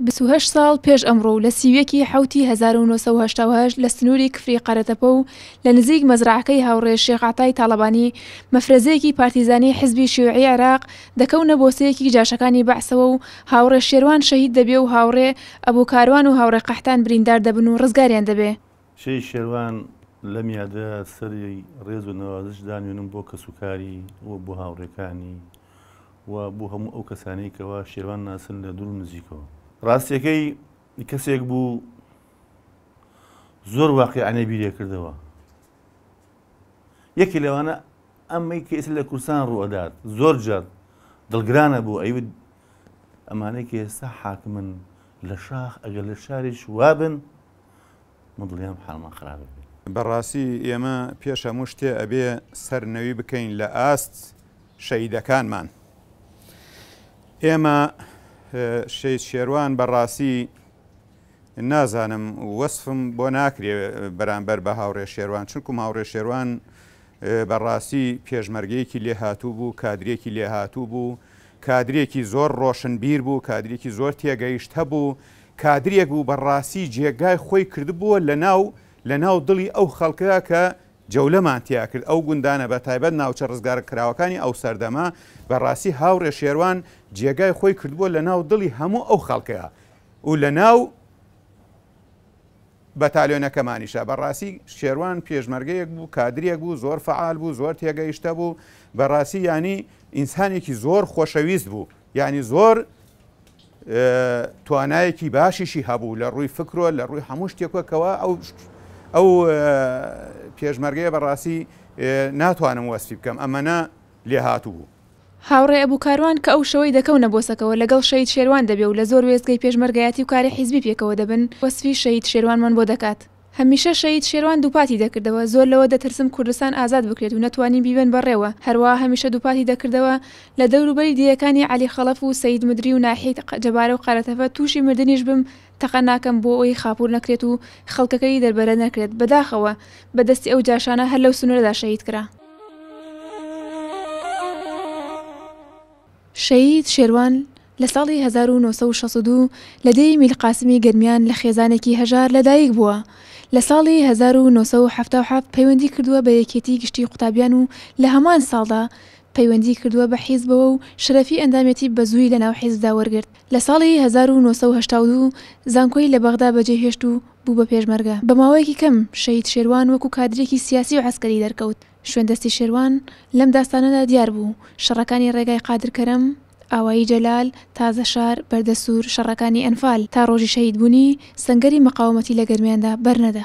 28 ساڵ پێش ئەمڕۆ لە سیوەکی حوتی 1970 لە سنووری کفری قەرەتەپە و لە نزیک مەزراعەکەی هاوڕێ شێقاتای تاالبانی مەفرەزەیەکی پارتیزانی حزبی شێوعی عراق دەکەونە بۆسەیەکی جاشەکانی بەعسەوە و هاوڕێ شێوان شەهید دەبێ و هاوڕێ ئەبوو کاروان و هاوڕێ قەحتان بریندار دەبن و ڕزگاریان دەبێ شەی شێوان لە میادە سەری ڕێز و نەوازش دانوێنم بۆ کەسوکاری و بۆ هاوڕێکانی و بۆ هەموو ئەو کەسانی کەەوە شێوان ناسن لە دوور نزیکەوە ڕاستیەکەی کەسێک بوو زۆر واقع ئەنێ بیرێ کردەوە یەکی لەوانە ئەمەی کەس لە کورسان ڕوەدات زۆر جار دڵگرانە بوو ئەیوت ئەمانەی کە ئێستا حاکمن لە شاخ ئەگەر لە شاریش وابن مدڵیان حالمان خراپ بێت بەڕاستی ئێمە پێش هەموو شتێ ئەبێ سەرنەوی بکەین لە ئاست شەیدەکانمان ئێمە شێروان بەڕاستی نازانم وەصفم بۆ ناکرێ بەرامبەر بە هاوڕێ شێروان چونکم هاوڕێ شێروان بەڕاستی پێشمەرگەیەکی لێهاتوو بوو کادرێکی لێهاتوو بوو کادرێکی زۆر ڕۆشنبیر بوو کادرێکی زۆر تێگەیشت هەبوو کادرێک بوو بەڕاستی جێگای خۆی کردبووە لە ناو لە ناو دڵی ئەو خەڵکەیە کە جەولەمان تیا کرد ئەو گوندانە بە تایبەت ناوچە ڕزگار کراوەکانی ئەو سەردەما بەڕاستی هاوڕێ شێوان جێگای خۆی کردبووە لە ناو دڵی هەموو ئەو خەڵکەیە و لە ناو بەتالۆنەکەمانیشە بەڕاستی شێوان پێشمەرگەیەک بوو کادرێک بوو زۆر فعال بوو زۆر تێگەیشتە بوو بەڕاستی ینی ئینسانێکی زۆر خۆشەویست بوو ینی زۆر توانایەکی باشیشی هەبوو لە ڕووی فکرۆ لە ڕووی هەموو شتێکەوە ئەو ئەو پێشمەرگەیە بەڕاستی ناتوانم وەستی بکەم ئەمەە لێ هاتوو بوو. هاوڕێ ئەبووکاروان کە ئەو شەوەی دەکەونە بۆسەکەەوە لەگەڵ شەید شێوان دەبێ و لە زۆر وێستگەی پێشمەرگایەتی و کاری حیزبی پێکەوە دەبن وەسفی شەید شێوانمان بۆ دەکات. هەمیشە شەید شێوان دووپاتی دەکردەوە زۆر لەوە دەترسم کوردستان ئازاد بکرێت و نەتوانین بیبن بەڕێوە هەروە هەمیشە دووپاتی دەکردەوە لە دەوروبەری دیەکانی علی خەڵف و سید مدرری و ناحیت جەبارە و قەتەفە تووشی مردنیش بم تەقە ناکەم بۆ ئەوی خاپور نەکرێت و خەڵکەکەی دەربەرە نەکرێت بەداخەوە بەدەستی ئەو جاشانە هەر لەو سنووردا شەید کرا. شەید شێوان لە ساڵی 1962 لە دەی میلقاسمی گەرمیان لە خێزانێکی هەژار لەدایک بووە. لە ساڵی 1970 پەیوەندی کردووە بە یەکێتی گشتی قوتابیان و لە هەمان ساڵدا پەیوەندی کردووە بە حیزبەوە و شرەفی ئەندامەتی بەزووی لە ناو حیزدا وەرگرت لە ساڵی 1992 زانکۆی لە بەغدا بەجێهێشت و بوو بە پێشمەرگە بە ماوەیەکی کەم شەید شێوان وەکو کادرێکی سیاسی و عسکەری دەرکەوت شوێندەستی شێوان لەم داستانەدا دیار بوو شەڕەکانی ڕێگای قادرکەرم ئاوایی جەلال تازە شار بەردەسوور شەڕەکانی ئەنفال تا ڕۆژی شەید بوونی سنگەری مەقاومەتی لە گەرمیاندا بەرنەدا